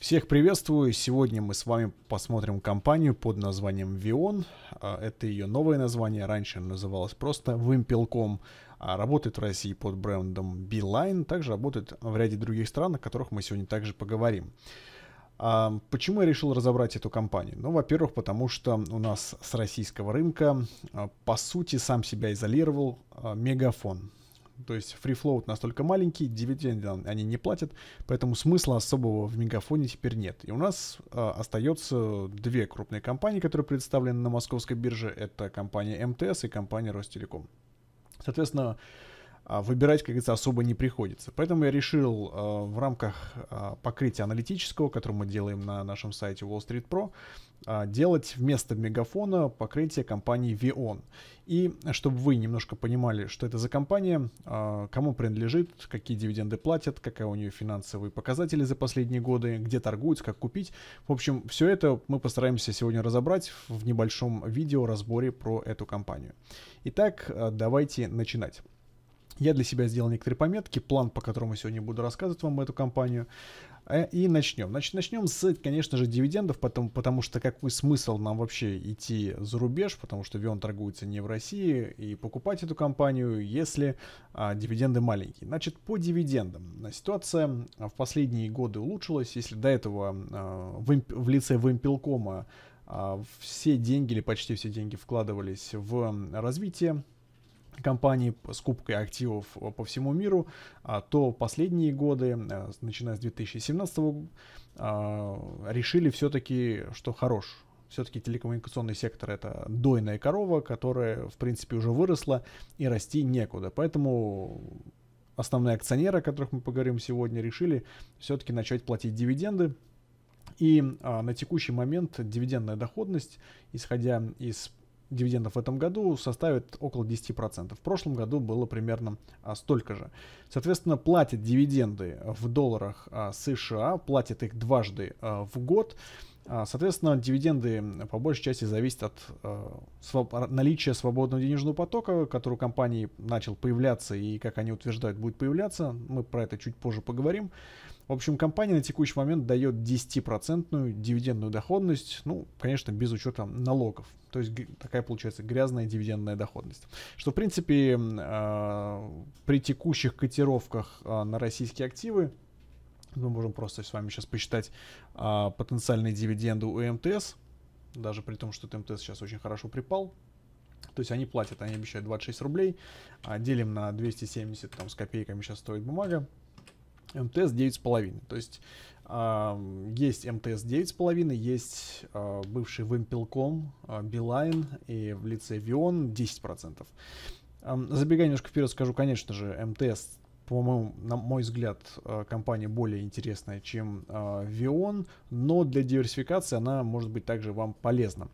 Всех приветствую. Сегодня мы с вами посмотрим компанию под названием Vion. А, это ее новое название. Раньше она называлась просто Wimpel.com. А, работает в России под брендом Beeline. Также работает в ряде других стран, о которых мы сегодня также поговорим. А, почему я решил разобрать эту компанию? Ну, во-первых, потому что у нас с российского рынка, по сути, сам себя изолировал Мегафон. То есть free float настолько маленький, дивиденды они не платят, поэтому смысла особого в мегафоне теперь нет. И у нас э, остается две крупные компании, которые представлены на московской бирже. Это компания МТС и компания Ростелеком. Соответственно, а, выбирать, как говорится, особо не приходится. Поэтому я решил а, в рамках а, покрытия аналитического, которое мы делаем на нашем сайте Wall Street Pro, делать вместо мегафона покрытие компании Vion. И чтобы вы немножко понимали, что это за компания, кому принадлежит, какие дивиденды платят, какая у нее финансовые показатели за последние годы, где торгуются, как купить. В общем, все это мы постараемся сегодня разобрать в небольшом видео разборе про эту компанию. Итак, давайте начинать. Я для себя сделал некоторые пометки, план, по которому сегодня буду рассказывать вам эту компанию. Э, и начнем. Значит, начнем с, конечно же, дивидендов, потом, потому что какой смысл нам вообще идти за рубеж, потому что Вион торгуется не в России, и покупать эту компанию, если а, дивиденды маленькие. Значит, по дивидендам. Ситуация а, в последние годы улучшилась. Если до этого а, в, в лице Вимпелкома а, все деньги или почти все деньги вкладывались в развитие компаний с кубкой активов по всему миру, а, то последние годы, а, начиная с 2017 а, решили все-таки, что хорош. Все-таки телекоммуникационный сектор это дойная корова, которая, в принципе, уже выросла и расти некуда. Поэтому основные акционеры, о которых мы поговорим сегодня, решили все-таки начать платить дивиденды. И а, на текущий момент дивидендная доходность, исходя из дивидендов в этом году составит около 10%. В прошлом году было примерно а, столько же. Соответственно, платят дивиденды в долларах а, США, платят их дважды а, в год. А, соответственно, дивиденды по большей части зависят от э, своб- наличия свободного денежного потока, который у компании начал появляться и, как они утверждают, будет появляться. Мы про это чуть позже поговорим. В общем, компания на текущий момент дает 10% дивидендную доходность, ну, конечно, без учета налогов. То есть такая получается грязная дивидендная доходность. Что, в принципе, э, при текущих котировках э, на российские активы мы можем просто с вами сейчас посчитать э, потенциальные дивиденды у МТС, даже при том, что МТС сейчас очень хорошо припал. То есть они платят, они обещают 26 рублей, делим на 270 там, с копейками сейчас стоит бумага, МТС 9,5. То есть э, есть МТС 9,5, есть э, бывший Вимпелком, э, а, Билайн и в лице Вион 10%. Э, забегая немножко вперед, скажу, конечно же, МТС по моему, на мой взгляд, а, компания более интересная, чем Вион, но для диверсификации она может быть также вам полезна.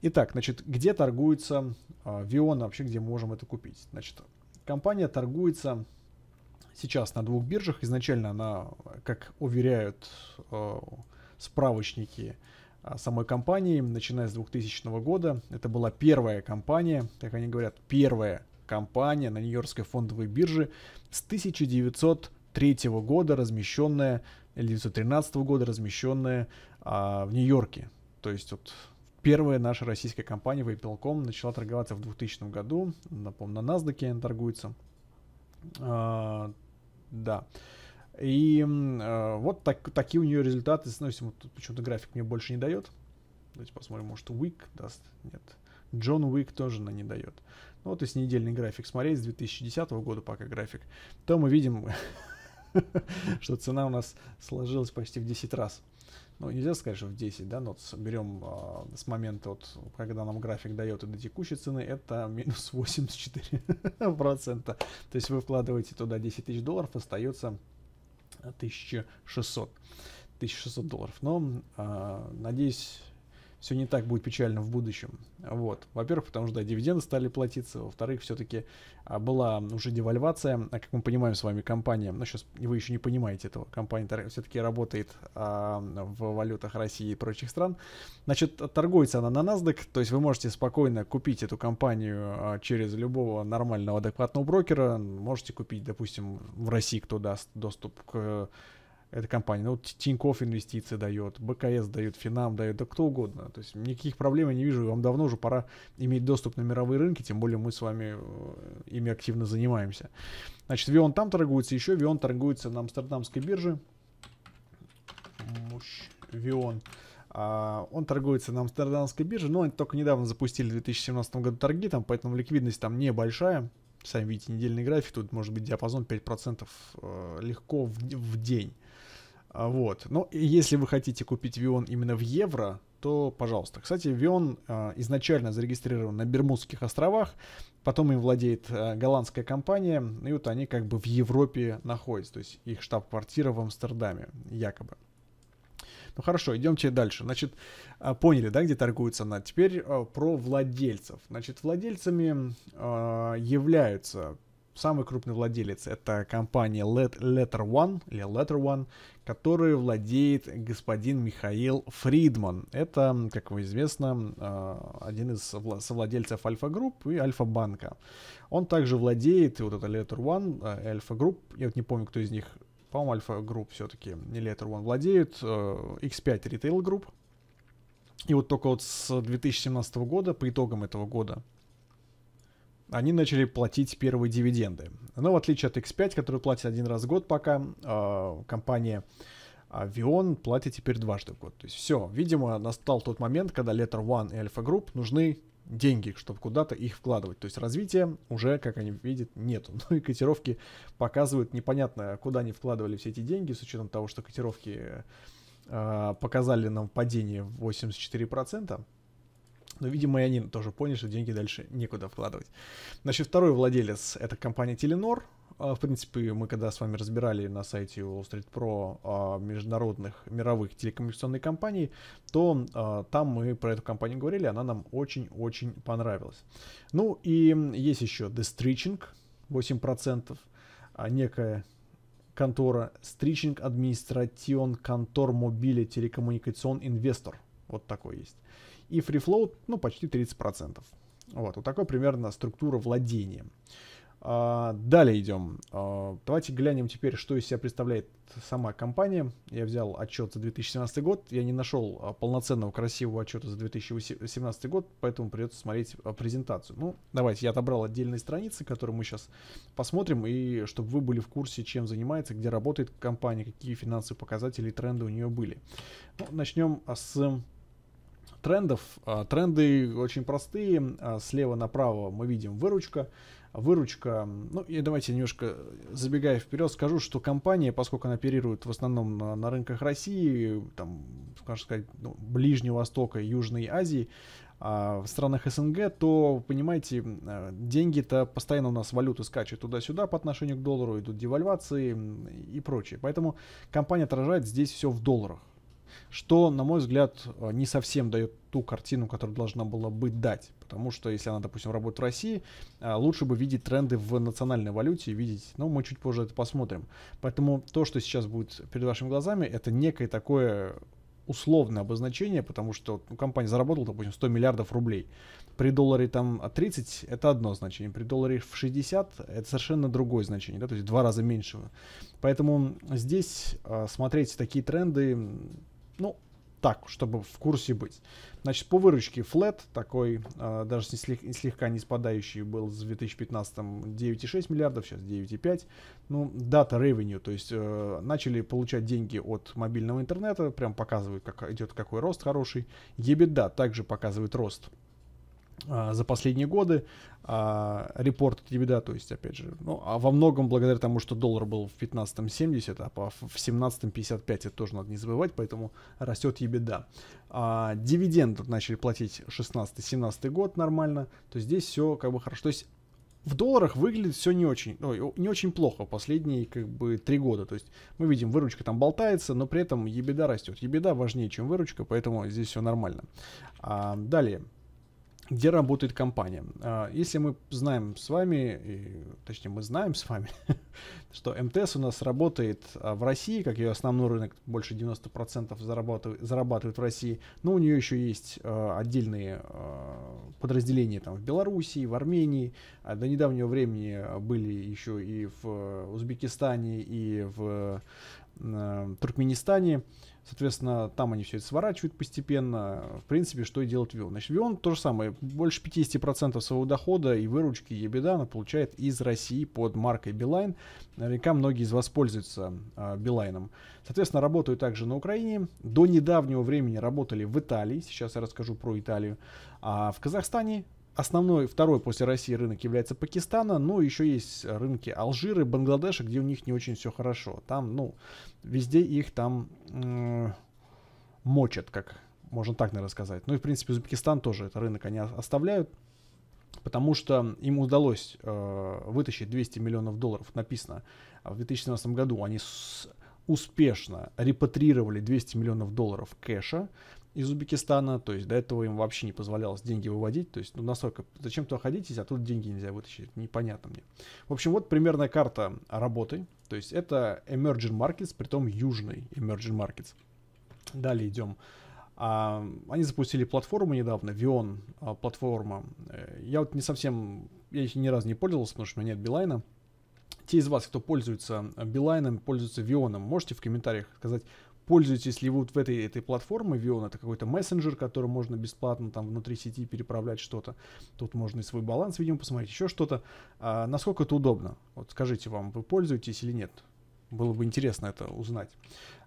Итак, значит, где торгуется Вион, вообще где мы можем это купить? Значит, компания торгуется сейчас на двух биржах. Изначально она, как уверяют э, справочники а, самой компании, начиная с 2000 года, это была первая компания, как они говорят, первая компания на Нью-Йоркской фондовой бирже с 1903 года, размещенная, или 1913 года, размещенная а, в Нью-Йорке. То есть вот первая наша российская компания Vapil.com начала торговаться в 2000 году. Напомню, на NASDAQ она торгуется. А, да. И э, вот так, такие у нее результаты. Сносим вот тут почему-то график мне больше не дает. Давайте посмотрим, может, Уик даст. Нет. Джон Уик тоже на не дает. Ну, вот если недельный график смотреть, с 2010 года пока график, то мы видим, что цена у нас сложилась почти в 10 раз ну, нельзя сказать, что в 10, да, но берем э, с момента, вот, когда нам график дает и до текущей цены, это минус 84%. То есть вы вкладываете туда 10 тысяч долларов, остается 1600. 1600 долларов. Но, э, надеюсь, все не так будет печально в будущем. Вот. Во-первых, потому что да, дивиденды стали платиться. Во-вторых, все-таки а, была уже девальвация. А как мы понимаем с вами, компания, ну сейчас вы еще не понимаете этого, компания все-таки работает а, в валютах России и прочих стран. Значит, торгуется она на NASDAQ, то есть вы можете спокойно купить эту компанию а, через любого нормального адекватного брокера. Можете купить, допустим, в России, кто даст доступ к эта компания. Ну, Тиньков инвестиции дает, БКС дает, Финам дает, да кто угодно. То есть никаких проблем я не вижу. Вам давно уже пора иметь доступ на мировые рынки, тем более мы с вами э, ими активно занимаемся. Значит, Вион там торгуется, еще Вион торгуется на Амстердамской бирже. Вион. А, он торгуется на Амстердамской бирже, но они только недавно запустили в 2017 году торги, там, поэтому ликвидность там небольшая. Сами видите недельный график, тут может быть диапазон 5% uh, э, легко в, в день. А, вот. Но ну, если вы хотите купить Вион именно в евро, то, пожалуйста. Кстати, Вион э, а, изначально зарегистрирован на Бермудских островах, потом им владеет э, голландская компания, и вот они как бы в Европе находятся, то есть их штаб-квартира в Амстердаме, якобы. Ну хорошо, идемте дальше. Значит, поняли, да, где торгуется она? Теперь про владельцев. Значит, владельцами э, являются самый крупный владелец это компания Let Letter One или Letter One, которой владеет господин Михаил Фридман. Это, как вы известно, э, один из совладельцев Альфа Групп и Альфа Банка. Он также владеет, вот это Letter One, Альфа э, Групп, я вот не помню, кто из них, по-моему, Альфа Групп все-таки, не Letter One, владеет X5 э, Retail Group. И вот только вот с 2017 года, по итогам этого года, они начали платить первые дивиденды. Но в отличие от X5, который платит один раз в год пока, а, компания Avion а, платит теперь дважды в год. То есть все, видимо, настал тот момент, когда Letter One и Alpha Group нужны деньги, чтобы куда-то их вкладывать. То есть развития уже, как они видят, нету. Ну и котировки показывают непонятно, куда они вкладывали все эти деньги, с учетом того, что котировки э, показали нам падение в 84%. Но, ну, видимо, и они тоже поняли, что деньги дальше некуда вкладывать. Значит, второй владелец — это компания Telenor. А, в принципе, мы когда с вами разбирали на сайте Wall Street Pro а, международных мировых телекоммуникационных компаний, то а, там мы про эту компанию говорили, она нам очень-очень понравилась. Ну и есть еще The Stretching 8%, некая контора Stretching Administration Контор Mobile Телекоммуникацион Investor Вот такой есть и free float, ну, почти 30%. Вот, вот такой примерно структура владения. А, далее идем. А, давайте глянем теперь, что из себя представляет сама компания. Я взял отчет за 2017 год. Я не нашел а, полноценного красивого отчета за 2017 год, поэтому придется смотреть а, презентацию. Ну, давайте я отобрал отдельные страницы, которые мы сейчас посмотрим, и чтобы вы были в курсе, чем занимается, где работает компания, какие финансовые показатели и тренды у нее были. Ну, начнем с трендов. А, тренды очень простые. А, слева направо мы видим выручка. Выручка, ну и давайте немножко э, забегая вперед, скажу, что компания, поскольку она оперирует в основном на, на рынках России, там, скажем сказать, ну, Ближнего Востока, Южной Азии, а в странах СНГ, то, понимаете, э, деньги-то постоянно у нас валюты скачут туда-сюда по отношению к доллару, идут девальвации и прочее. Поэтому компания отражает здесь все в долларах что, на мой взгляд, э, не совсем дает ту картину, которая должна была бы дать. Потому что, если она, допустим, работает в России, э, лучше бы видеть тренды в национальной валюте и видеть, ну, мы чуть позже это посмотрим. Поэтому то, что сейчас будет перед вашими глазами, это некое такое условное обозначение, потому что ну, компания заработала, допустим, 100 миллиардов рублей. При долларе там 30 это одно значение, при долларе в 60 это совершенно другое значение, да, то есть в два раза меньшего. Поэтому здесь э, смотреть такие тренды ну, так, чтобы в курсе быть. Значит, по выручке флет такой, э, даже слег, слегка не спадающий, был в 2015 9,6 миллиардов, сейчас 9,5. Ну, дата revenue, то есть э, начали получать деньги от мобильного интернета, прям показывает, как идет какой рост хороший. EBITDA также показывает рост. А, за последние годы а, репорт от EBITDA, то есть, опять же, ну, а во многом благодаря тому, что доллар был в 15-м а по, в 17-м 55, это тоже надо не забывать, поэтому растет EBITDA. А, дивиденды начали платить 16-17 год нормально, то здесь все как бы хорошо. То есть в долларах выглядит все не очень, ой, не очень плохо последние как бы три года. То есть мы видим, выручка там болтается, но при этом ебеда растет. Ебеда важнее, чем выручка, поэтому здесь все нормально. А, далее где работает компания. А, если мы знаем с вами, точнее мы знаем с вами, что МТС у нас работает а, в России, как ее основной рынок, больше 90% зарабатывает, зарабатывает в России, но у нее еще есть а, отдельные а, подразделения там в Белоруссии, в Армении, до недавнего времени были еще и в Узбекистане, и в Туркменистане. Соответственно, там они все это сворачивают постепенно. В принципе, что и делает Вион. Значит, Вион то же самое. Больше 50% своего дохода и выручки и она получает из России под маркой Билайн. Наверняка многие из вас пользуются э, Билайном. Соответственно, работаю также на Украине. До недавнего времени работали в Италии. Сейчас я расскажу про Италию. А в Казахстане основной, второй после России рынок является Пакистана, но ну, еще есть рынки Алжиры, Бангладеша, где у них не очень все хорошо. Там, ну, везде их там э, мочат, как можно так, наверное, сказать. Ну и, в принципе, Узбекистан тоже это рынок они оставляют потому что им удалось э, вытащить 200 миллионов долларов, написано, в 2017 году они с, успешно репатрировали 200 миллионов долларов кэша из Узбекистана, то есть до этого им вообще не позволялось деньги выводить, то есть ну настолько, зачем туда ходить, а тут деньги нельзя вытащить, непонятно мне. В общем, вот примерная карта работы, то есть это Emerging Markets, притом южный Emerging Markets. Далее идем а, они запустили платформу недавно, Vion а, платформа. Э, я вот не совсем, я еще ни разу не пользовался, потому что у меня нет Билайна. Те из вас, кто пользуется э, Билайном, пользуется Вионом, можете в комментариях сказать, пользуетесь ли вы вот в этой, этой платформе Вион это какой-то мессенджер, который можно бесплатно там внутри сети переправлять что-то. Тут можно и свой баланс, видимо, посмотреть, еще что-то. А, насколько это удобно? Вот скажите вам, вы пользуетесь или нет? Было бы интересно это узнать.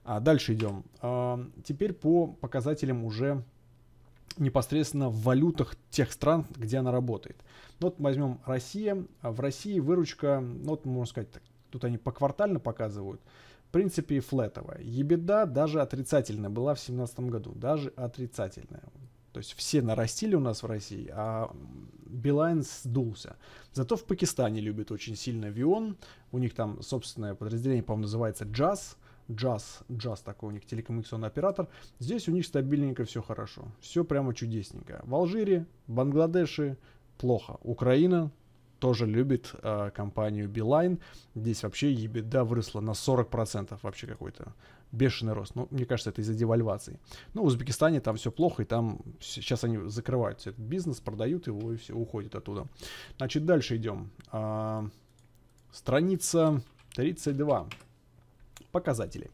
А дальше идем. А, теперь по показателям уже непосредственно в валютах тех стран, где она работает. Ну, вот возьмем Россия. А, в России выручка, ну, вот можно сказать, тут они поквартально показывают, в принципе, флетовая. Ебеда даже отрицательная была в 2017 году, даже отрицательная. То есть все нарастили у нас в России, а Билайн сдулся. Зато в Пакистане любят очень сильно Вион. У них там собственное подразделение, по-моему, называется Джаз. Джаз, Джаз такой у них телекоммуникационный оператор. Здесь у них стабильненько все хорошо. Все прямо чудесненько. В Алжире, Бангладеше плохо. Украина тоже любит э, компанию Билайн. Здесь вообще ебеда выросла на 40%. Вообще какой-то бешеный рост. Ну, мне кажется, это из-за девальвации. Ну, в Узбекистане там все плохо, и там сейчас они закрывают этот бизнес, продают его и все, уходит оттуда. Значит, дальше идем. А, страница 32. Показатели.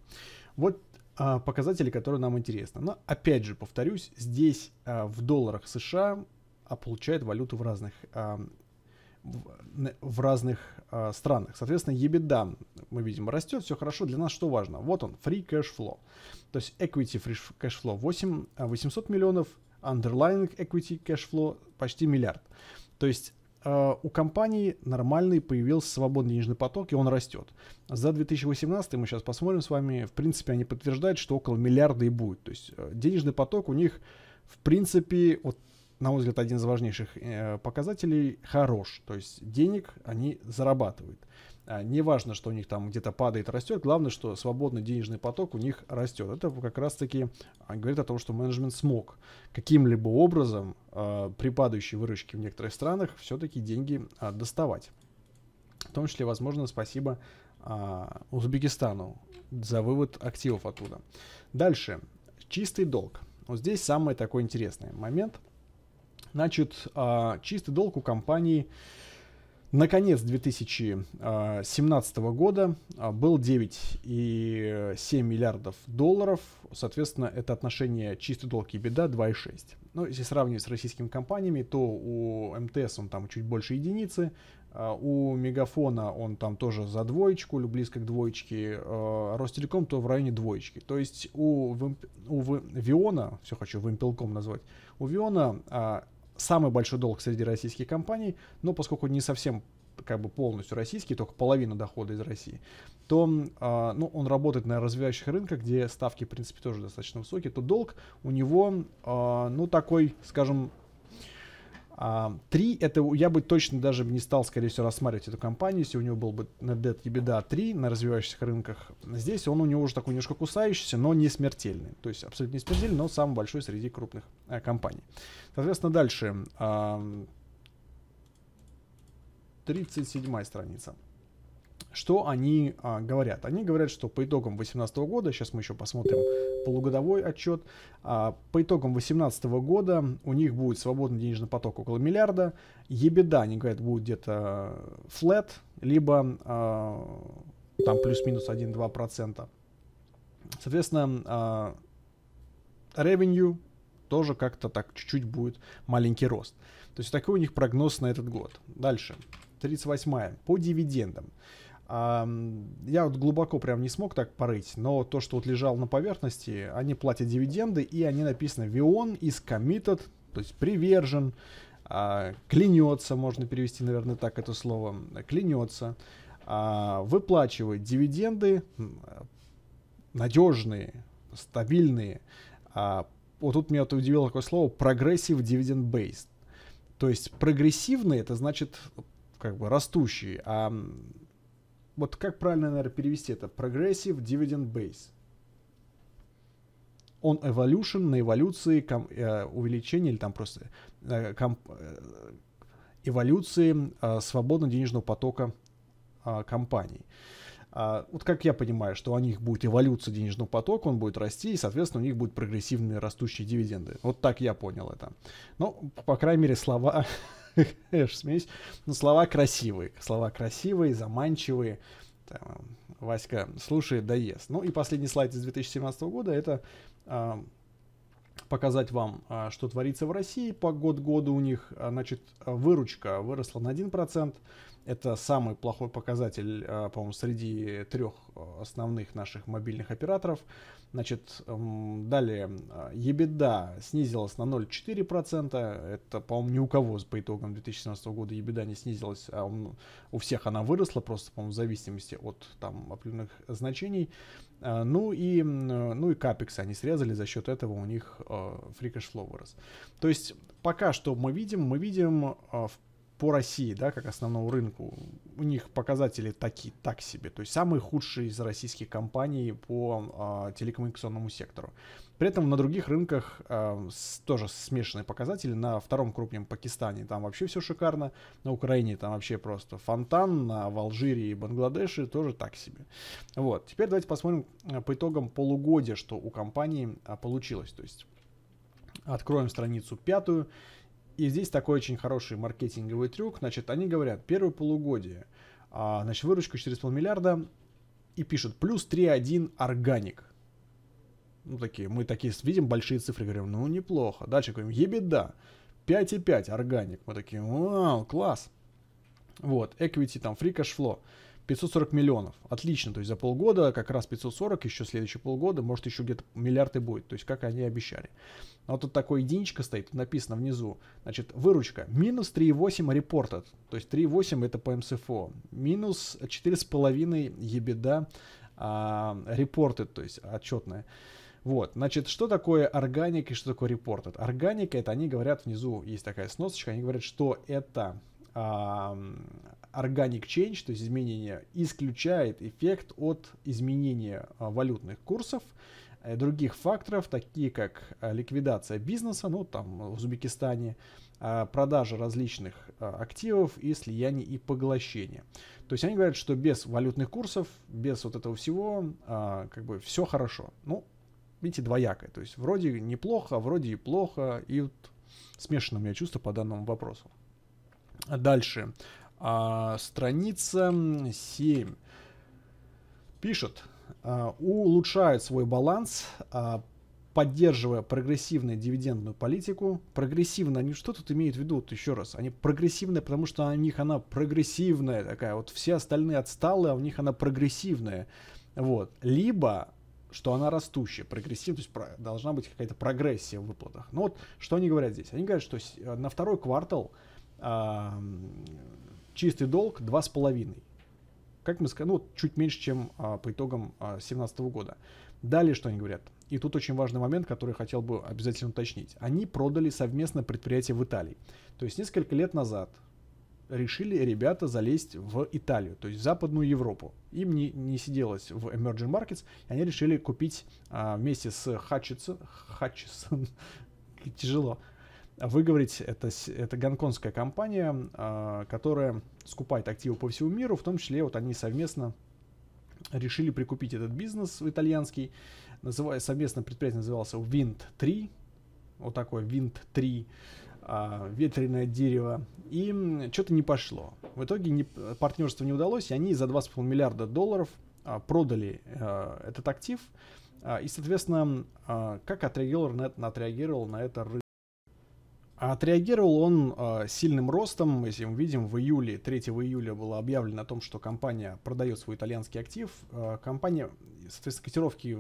Вот а, показатели, которые нам интересны. Но, опять же, повторюсь, здесь а, в долларах США а, получают валюту в разных а, в, разных э, странах. Соответственно, EBITDA, мы видим, растет, все хорошо. Для нас что важно? Вот он, free cash flow. То есть equity free cash flow 8, 800 а, миллионов, underlying equity cash flow почти миллиард. То есть э, у компании нормальный появился свободный денежный поток, и он растет. За 2018, мы сейчас посмотрим с вами, в принципе, они подтверждают, что около миллиарда и будет. То есть э, денежный поток у них, в принципе, вот на мой взгляд, один из важнейших э, показателей, хорош. То есть денег они зарабатывают. А, Не важно, что у них там где-то падает, растет. Главное, что свободный денежный поток у них растет. Это как раз-таки а, говорит о том, что менеджмент смог каким-либо образом э, при падающей выручке в некоторых странах все-таки деньги э, доставать. В том числе, возможно, спасибо э, Узбекистану за вывод активов оттуда. Дальше. Чистый долг. Вот здесь самый такой интересный момент – Значит, а, чистый долг у компании на конец 2017 года а, был 9,7 миллиардов долларов. Соответственно, это отношение чистый долг и беда 2,6. Но ну, если сравнивать с российскими компаниями, то у МТС он там чуть больше единицы, а у Мегафона он там тоже за двоечку, или близко к двоечке, Ростелеком то в районе двоечки. То есть у, у Виона, все хочу Вимпелком назвать, у Виона самый большой долг среди российских компаний, но поскольку не совсем как бы полностью российский, только половина дохода из России, то а, ну, он работает на развивающих рынках, где ставки, в принципе, тоже достаточно высокие, то долг у него, а, ну, такой, скажем, а, три, это я бы точно даже не стал, скорее всего, рассматривать эту компанию, если у него был бы NetDebt EBITDA 3 на развивающихся рынках. Здесь он у него уже такой немножко кусающийся, но не смертельный. То есть абсолютно не смертельный, но самый большой среди крупных э, компаний. Соответственно, дальше. Э, 37 страница. Что они а, говорят? Они говорят, что по итогам 2018 года, сейчас мы еще посмотрим полугодовой отчет, а, по итогам 2018 года у них будет свободный денежный поток около миллиарда, ебеда, они говорят, будет где-то flat, либо а, там плюс-минус 1-2%. Соответственно, а, revenue тоже как-то так чуть-чуть будет маленький рост. То есть такой у них прогноз на этот год. Дальше. 38. По дивидендам. Я вот глубоко прям не смог так порыть, но то, что вот лежал на поверхности, они платят дивиденды, и они написаны «Вион из committed», то есть «привержен», а, «клянется», можно перевести, наверное, так это слово, «клянется», а, выплачивает дивиденды надежные, стабильные. А, вот тут меня удивило такое слово «прогрессив dividend based». То есть прогрессивные, это значит как бы растущие, а вот как правильно, наверное, перевести это? Progressive Dividend Base. Он evolution на эволюции ком, э, увеличения или там просто э, комп, э, эволюции э, свободного денежного потока э, компаний. А, вот как я понимаю, что у них будет эволюция денежного потока, он будет расти, и, соответственно, у них будут прогрессивные растущие дивиденды. Вот так я понял это. Ну, по крайней мере, слова Эш, смесь. Но ну, слова красивые. Слова красивые, заманчивые. Там, Васька слушает, да ест. Ну и последний слайд из 2017 года это э, показать вам, э, что творится в России. По год году у них, э, значит, выручка выросла на 1%. Это самый плохой показатель, э, по-моему, среди трех основных наших мобильных операторов. Значит, эм, далее, а, ебеда снизилась на 0,4%. Это, по-моему, ни у кого по итогам 2017 года ебеда не снизилась, а у всех она выросла, просто, по-моему, в зависимости от там определенных значений. А, ну и, ну и капекс они срезали, за счет этого у них а, фрикашфлоу вырос. То есть пока что мы видим, мы видим в по России, да, как основному рынку, у них показатели такие, так себе. То есть самые худшие из российских компаний по э, телекоммуникационному сектору. При этом на других рынках э, с, тоже смешанные показатели. На втором крупнем Пакистане там вообще все шикарно. На Украине там вообще просто фонтан. На Алжире и Бангладеше тоже так себе. Вот. Теперь давайте посмотрим а, по итогам полугодия, что у компании э, получилось. То есть откроем страницу пятую. И здесь такой очень хороший маркетинговый трюк. Значит, они говорят, первое полугодие, а, значит, выручка 4,5 миллиарда, и пишут плюс 3,1 органик. Ну, такие, мы такие видим большие цифры, говорим, ну, неплохо. Дальше говорим, ебеда, 5,5 органик. Мы такие, вау, класс. Вот, equity, там, free cash flow. 540 миллионов. Отлично, то есть за полгода как раз 540, еще следующие полгода, может еще где-то миллиард и будет, то есть как они обещали. А вот тут такое единичка стоит, написано внизу, значит, выручка минус 3,8 репортед, то есть 3,8 это по МСФО, минус 4,5 ебеда а, репортед, то есть отчетная. Вот, значит, что такое органик и что такое репортед? Органика, это они говорят внизу, есть такая сносочка, они говорят, что это organic change, то есть изменение, исключает эффект от изменения а, валютных курсов, э, других факторов, такие как э, ликвидация бизнеса, ну там в Узбекистане, а, продажа различных а, активов и слияние и поглощение. То есть они говорят, что без валютных курсов, без вот этого всего, как бы все хорошо. Ну, видите, двоякое. То есть вроде неплохо, вроде и плохо, и вот смешанное у меня чувство по данному вопросу. Дальше. А, страница 7. Пишет, а, улучшает свой баланс, а, поддерживая прогрессивную дивидендную политику. Прогрессивно, они что тут имеют в виду? Вот еще раз, они прогрессивные, потому что у них она прогрессивная такая. Вот все остальные отсталые, а у них она прогрессивная. Вот. Либо что она растущая, прогрессивная, то есть про, должна быть какая-то прогрессия в выплатах. ну вот что они говорят здесь? Они говорят, что э, на второй квартал э, Чистый долг 2,5. Как мы сказали, ну, чуть меньше, чем а, по итогам 2017 а, года. Далее что они говорят? И тут очень важный момент, который хотел бы обязательно уточнить. Они продали совместно предприятие в Италии. То есть несколько лет назад решили ребята залезть в Италию, то есть в Западную Европу. Им не, не сиделось в Emerging Markets, и они решили купить а, вместе с Хатчисон, Хатчисон, тяжело, выговорить. Это, это гонконгская компания, а, которая скупает активы по всему миру, в том числе вот они совместно решили прикупить этот бизнес итальянский. Называя, совместно предприятие назывался Wind3, вот такое Wind3, э, а, ветреное дерево, и что-то не пошло. В итоге не, партнерство не удалось, и они за 2,5 миллиарда долларов а, продали этот актив. И, соответственно, как отреагировал на, это, отреагировал на это а отреагировал он э, сильным ростом. Если мы видим, в июле, 3 июля было объявлено о том, что компания продает свой итальянский актив. Э, компания, соответственно, котировки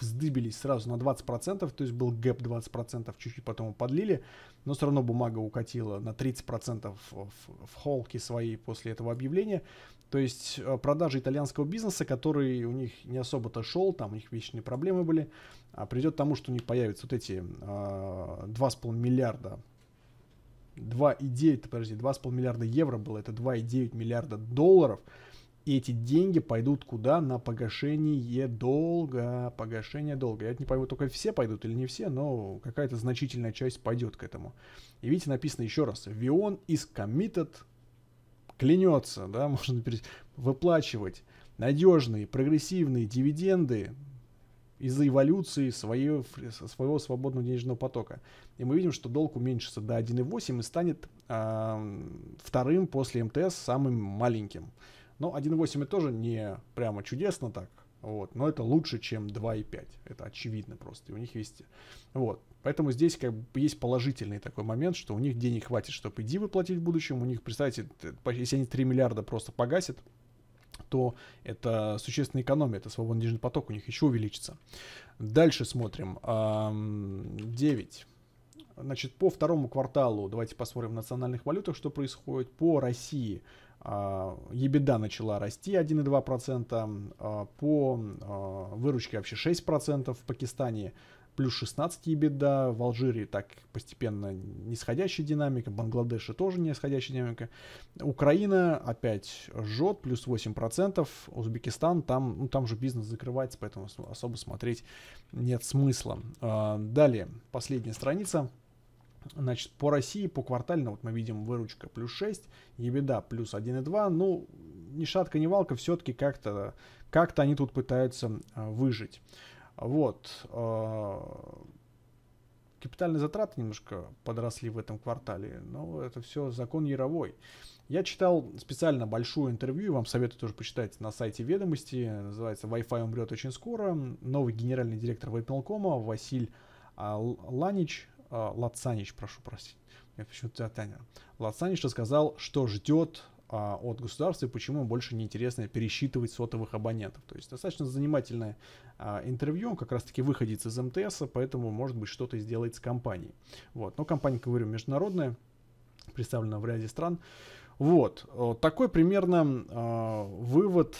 вздыбились сразу на 20%, то есть был гэп 20%, чуть-чуть потом подлили, но все равно бумага укатила на 30% в, в холке своей после этого объявления. То есть а, продажи итальянского бизнеса, который у них не особо-то шел, там у них вечные проблемы были, придет к тому, что у них появятся вот эти э, 2,5 миллиарда 2,9, подожди, 2,5 миллиарда евро было, это 2,9 миллиарда долларов. И эти деньги пойдут куда? На погашение долга. Погашение долга. Я не пойму, только все пойдут или не все, но какая-то значительная часть пойдет к этому. И видите, написано еще раз. Вион is committed, клянется, да, можно выплачивать надежные прогрессивные дивиденды из-за эволюции своего, своего свободного денежного потока. И мы видим, что долг уменьшится до 1,8 и станет э, вторым после МТС самым маленьким. Но 1,8 это тоже не прямо чудесно так, вот, но это лучше, чем 2,5. Это очевидно просто, и у них есть... Вот, поэтому здесь как бы есть положительный такой момент, что у них денег хватит, чтобы иди выплатить в будущем, у них, представьте, если они 3 миллиарда просто погасят, то это существенно экономия, это свободный денежный поток у них еще увеличится. Дальше смотрим. 9. Значит, по второму кварталу, давайте посмотрим в национальных валютах, что происходит. По России а, Ебеда начала расти 1,2%, а, по а, выручке вообще 6%, в Пакистане плюс 16 беда, в Алжире так постепенно нисходящая динамика, Бангладеше тоже нисходящая динамика, Украина опять жжет, плюс 8%, Узбекистан, там, ну, там же бизнес закрывается, поэтому особо смотреть нет смысла. А, далее, последняя страница. Значит, по России, по квартально, вот мы видим выручка плюс 6, ебеда плюс 1,2. Ну, ни шатка, ни валка, все-таки как-то как, -то, как -то они тут пытаются а, выжить. Вот. А, капитальные затраты немножко подросли в этом квартале, но это все закон яровой. Я читал специально большое интервью, вам советую тоже почитать на сайте ведомости, называется «Wi-Fi умрет очень скоро». Новый генеральный директор Вайпелкома Василь а, Ланич, а, Лацанич, прошу простить, я почему-то Таня. Лацанич рассказал, что ждет а, от государства и почему им больше не интересно пересчитывать сотовых абонентов. То есть достаточно занимательное а, интервью, он как раз-таки выходец из МТС, поэтому, может быть, что-то сделает с компанией. Вот. Но компания, как говорю, международная, представлена в ряде стран. Вот. Э, такой примерно э, вывод,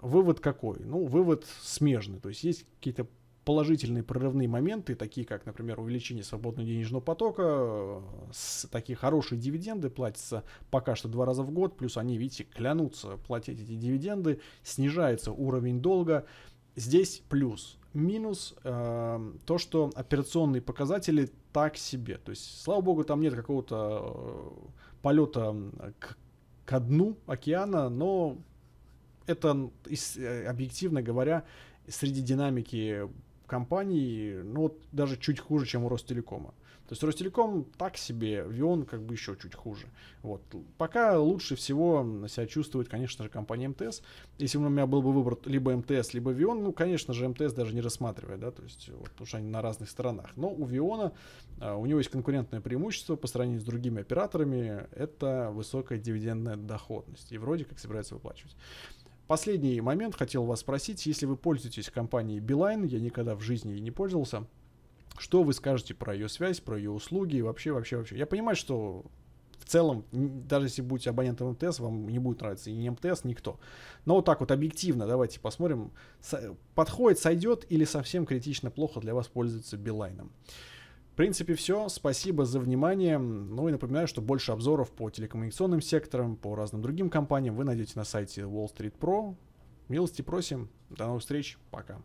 вывод какой? Ну, вывод смежный. То есть есть какие-то положительные прорывные моменты, такие как, например, увеличение свободного денежного потока, э, с, такие хорошие дивиденды платятся пока что два раза в год, плюс они, видите, клянутся платить эти дивиденды, снижается уровень долга. Здесь плюс. Минус э, то, что операционные показатели так себе. То есть, слава богу, там нет какого-то э, полета к, к дну океана, но это, э, объективно говоря, среди динамики компании, ну вот даже чуть хуже, чем у Ростелекома. То есть Ростелеком так себе, Вион как бы еще чуть хуже. Вот. Пока лучше всего себя чувствует, конечно же, компания МТС. Если бы у меня был бы выбор либо МТС, либо Вион, ну, конечно же, МТС даже не рассматривает, да, то есть, вот, потому что они на разных сторонах. Но у Виона, а, у него есть конкурентное преимущество по сравнению с другими операторами, это высокая дивидендная доходность. И вроде как собирается выплачивать. Последний момент хотел вас спросить, если вы пользуетесь компанией Beeline, я никогда в жизни ей не пользовался, что вы скажете про ее связь, про ее услуги и вообще, вообще, вообще? Я понимаю, что в целом, даже если будете абонентом МТС, вам не будет нравиться и не МТС, никто. Но вот так вот объективно давайте посмотрим, подходит, сойдет или совсем критично плохо для вас пользуется Билайном принципе, все. Спасибо за внимание. Ну и напоминаю, что больше обзоров по телекоммуникационным секторам, по разным другим компаниям вы найдете на сайте Wall Street Pro. Милости просим. До новых встреч. Пока.